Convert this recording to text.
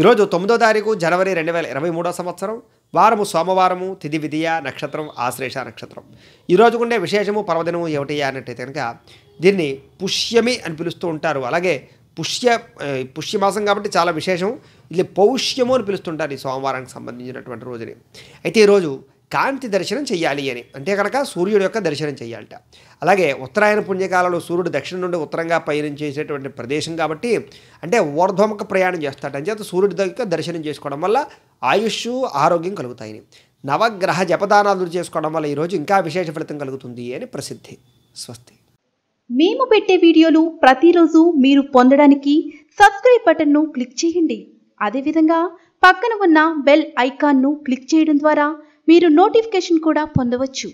ఈరోజు తొమ్మిదో తారీఖు జనవరి రెండు వేల ఇరవై మూడో సంవత్సరం వారము సోమవారము తిది విధియ నక్షత్రం ఆశ్లేష నక్షత్రం ఈరోజు ఉండే విశేషము పర్వదినము ఏమిటి అన్నట్టయితే కనుక దీన్ని పుష్యమి అని పిలుస్తూ ఉంటారు అలాగే పుష్య పుష్యమాసం కాబట్టి చాలా విశేషం ఇది పౌష్యము అని పిలుస్తుంటారు ఈ సోమవారానికి సంబంధించినటువంటి రోజుని అయితే ఈరోజు కాంతి దర్శనం చేయాలి అని అంటే కనుక సూర్యుడు యొక్క దర్శనం చేయాలట అలాగే ఉత్తరాయణ పుణ్యకాలంలో సూర్యుడు దక్షిణం నుండి ఉత్తరంగా పయనం చేసేటువంటి ప్రదేశం కాబట్టి అంటే ఊర్ధ్వముఖ ప్రయాణం చేస్తాడు చెప్పి సూర్యుడి దగ్గర దర్శనం చేసుకోవడం వల్ల ఆయుష్ ఆరోగ్యం కలుగుతాయని నవగ్రహ జపదానాలు చేసుకోవడం వల్ల ఈరోజు ఇంకా విశేష ఫలితం కలుగుతుంది అని ప్రసిద్ధి స్వస్తి మేము పెట్టే వీడియోలు ప్రతిరోజు మీరు పొందడానికి సబ్స్క్రైబ్ బటన్ను క్లిక్ చేయండి అదేవిధంగా పక్కన ఉన్న బెల్ ఐకాన్ను క్లిక్ చేయడం ద్వారా మీరు నోటిఫికేషన్ కూడా పొందవచ్చు